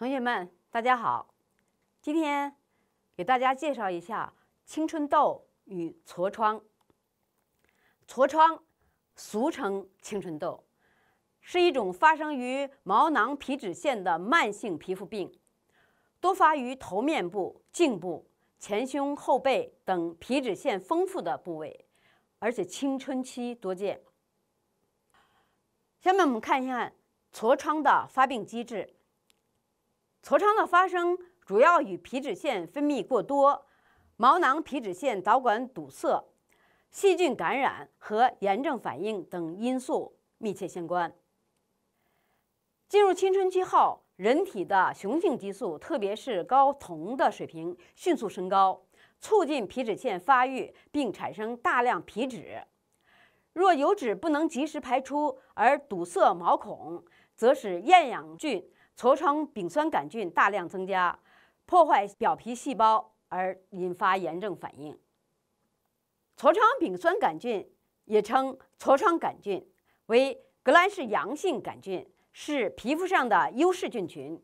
同学们，大家好！今天给大家介绍一下青春痘与痤疮。痤疮俗称青春痘，是一种发生于毛囊皮脂腺的慢性皮肤病，多发于头面部、颈部、前胸、后背等皮脂腺丰富的部位，而且青春期多见。下面我们看一下痤疮的发病机制。痤疮的发生主要与皮脂腺分泌过多、毛囊皮脂腺导管堵塞、细菌感染和炎症反应等因素密切相关。进入青春期后，人体的雄性激素，特别是睾酮的水平迅速升高，促进皮脂腺发育并产生大量皮脂。若油脂不能及时排出而堵塞毛孔，则使厌氧菌。痤疮丙酸杆菌大量增加，破坏表皮细胞而引发炎症反应。痤疮丙酸杆菌也称痤疮杆菌，为革兰氏阳性杆菌，是皮肤上的优势菌群，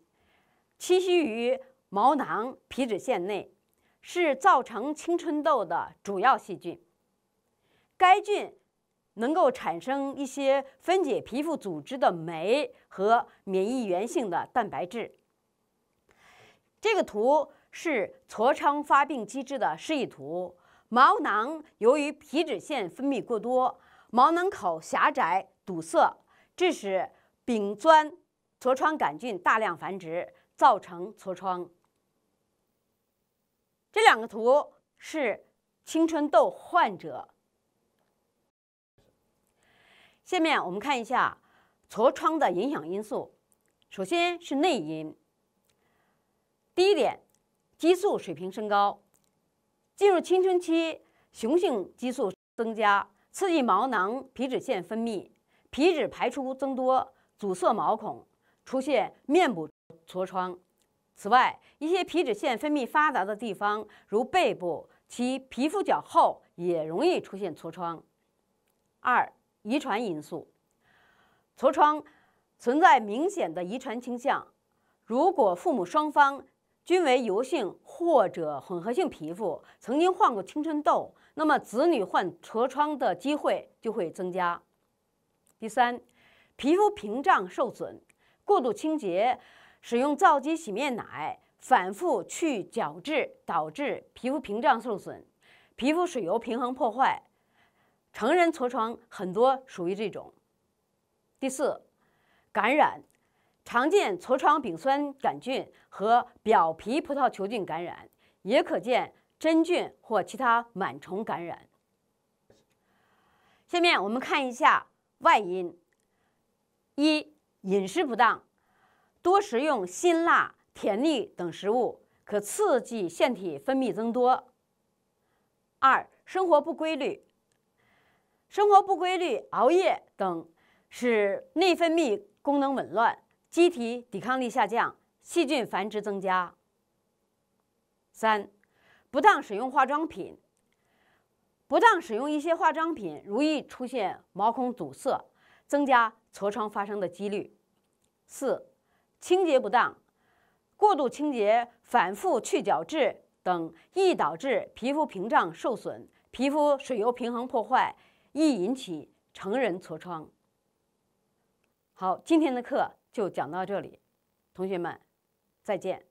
栖息于毛囊皮脂腺内，是造成青春痘的主要细菌。该菌。能够产生一些分解皮肤组织的酶和免疫原性的蛋白质。这个图是痤疮发病机制的示意图。毛囊由于皮脂腺分泌过多，毛囊口狭窄堵塞，致使丙酸痤疮杆菌大量繁殖，造成痤疮。这两个图是青春痘患者。下面我们看一下痤疮的影响因素。首先是内因。第一点，激素水平升高。进入青春期，雄性激素增加，刺激毛囊皮脂腺分泌，皮脂排出增多，阻塞毛孔，出现面部痤疮。此外，一些皮脂腺分泌发达的地方，如背部，其皮肤较厚，也容易出现痤疮。二。遗传因素，痤疮存在明显的遗传倾向。如果父母双方均为油性或者混合性皮肤，曾经患过青春痘，那么子女患痤疮的机会就会增加。第三，皮肤屏障受损，过度清洁、使用皂基洗面奶、反复去角质，导致皮肤屏障受损，皮肤水油平衡破坏。成人痤疮很多属于这种。第四，感染，常见痤疮丙酸杆菌和表皮葡萄球菌感染，也可见真菌或其他螨虫感染。下面我们看一下外因。一、饮食不当，多食用辛辣、甜腻等食物，可刺激腺体分泌增多。二、生活不规律。生活不规律、熬夜等，使内分泌功能紊乱，机体抵抗力下降，细菌繁殖增加。三、不当使用化妆品，不当使用一些化妆品，容易出现毛孔堵塞，增加痤疮发生的几率。四、清洁不当，过度清洁、反复去角质等，易导致皮肤屏障受损，皮肤水油平衡破坏。易引起成人痤疮。好，今天的课就讲到这里，同学们，再见。